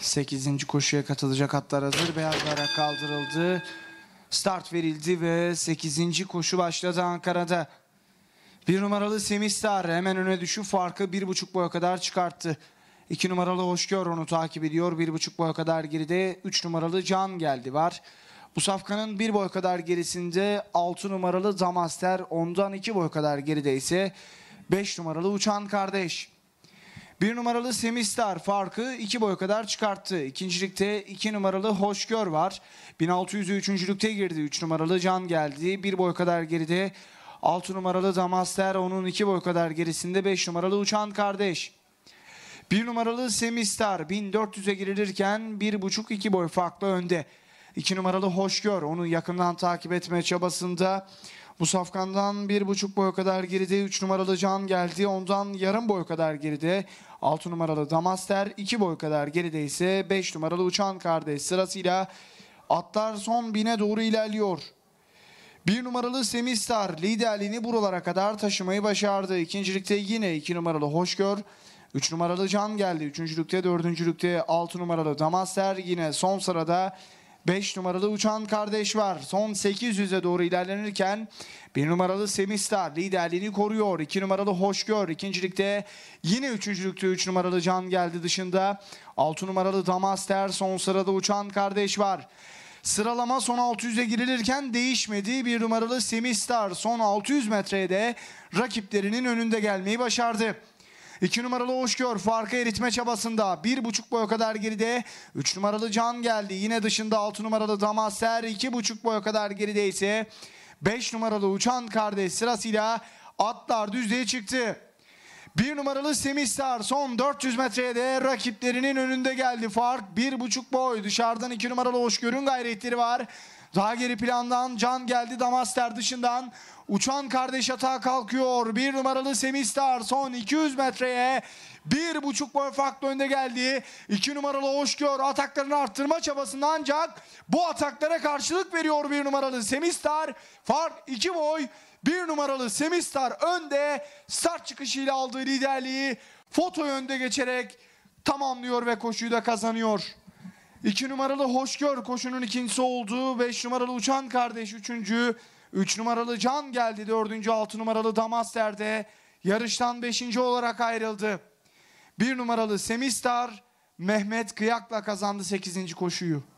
8. koşuya katılacak atlar hazır. Beyazlara kaldırıldı. Start verildi ve 8. koşu başladı Ankara'da. Bir numaralı Semistar hemen öne düşüp farkı bir buçuk boya kadar çıkarttı. 2 numaralı Hoşgör onu takip ediyor. bir buçuk boya kadar geride 3 numaralı Can geldi var. Bu safkanın bir boy kadar gerisinde 6 numaralı Damaster. Ondan iki boy kadar geride ise 5 numaralı Uçan Kardeş. Bir numaralı Semistar farkı iki boy kadar çıkarttı. İkincilikte iki numaralı Hoşgör var. 1600'ü üçüncülükte girdi. Üç numaralı Can geldi. Bir boy kadar geride Altı numaralı Damaster onun iki boy kadar gerisinde Beş numaralı Uçan Kardeş. Bir numaralı Semistar 1400'e girilirken bir buçuk iki boy farklı önde. İki numaralı Hoşgör onu yakından takip etme çabasında. Bu safkandan bir buçuk boy kadar geride 3 numaralı Can geldi. Ondan yarım boy kadar geride 6 numaralı Damaster. 2 boy kadar geride ise 5 numaralı Uçan Kardeş sırasıyla atlar son bine doğru ilerliyor. Bir numaralı Semistar liderliğini buralara kadar taşımayı başardı. İkincilikte yine 2 iki numaralı Hoşgör. 3 numaralı Can geldi. Üçüncülükte, dördüncülükte 6 numaralı Damaster yine son sırada 5 numaralı Uçan Kardeş var. Son 800'e doğru ilerlenirken 1 numaralı Semistar liderliğini koruyor. 2 numaralı Hoşgör ikincilikte yine üçüncülükte 3 üç numaralı Can geldi dışında. 6 numaralı Damaster son sırada Uçan Kardeş var. Sıralama son 600'e girilirken değişmedi. Bir numaralı Semistar son 600 metrede rakiplerinin önünde gelmeyi başardı. 2 numaralı Hoşgör farkı eritme çabasında. 1,5 boya kadar geride. 3 numaralı Can geldi. Yine dışında 6 numaralı Damaser 2,5 boya kadar geride ise 5 numaralı Uçan kardeş sırasıyla atlar düzlüğe çıktı. Bir numaralı Semihsar son 400 metreye de rakiplerinin önünde geldi. Fark bir buçuk boy. Dışarıdan iki numaralı Hoşgör'ün gayretleri var. Daha geri plandan Can geldi Damaster dışından. Uçan kardeş atağa kalkıyor. Bir numaralı Semistar son 200 metreye bir buçuk boy farklı önde geldi. İki numaralı Hoşgör ataklarını arttırma çabasında ancak bu ataklara karşılık veriyor bir numaralı Semistar. Fark iki boy. Bir numaralı Semistar önde start çıkışıyla aldığı liderliği foto yönde geçerek tamamlıyor ve koşuyu da kazanıyor. 2 numaralı Hoşgör koşunun ikincisi oldu. 5 numaralı Uçan Kardeş üçüncü. 3 üç numaralı Can geldi dördüncü. 6 numaralı Damaster'de yarıştan 5. olarak ayrıldı. 1 numaralı Semistar Mehmet Kıyak'la kazandı 8. koşuyu.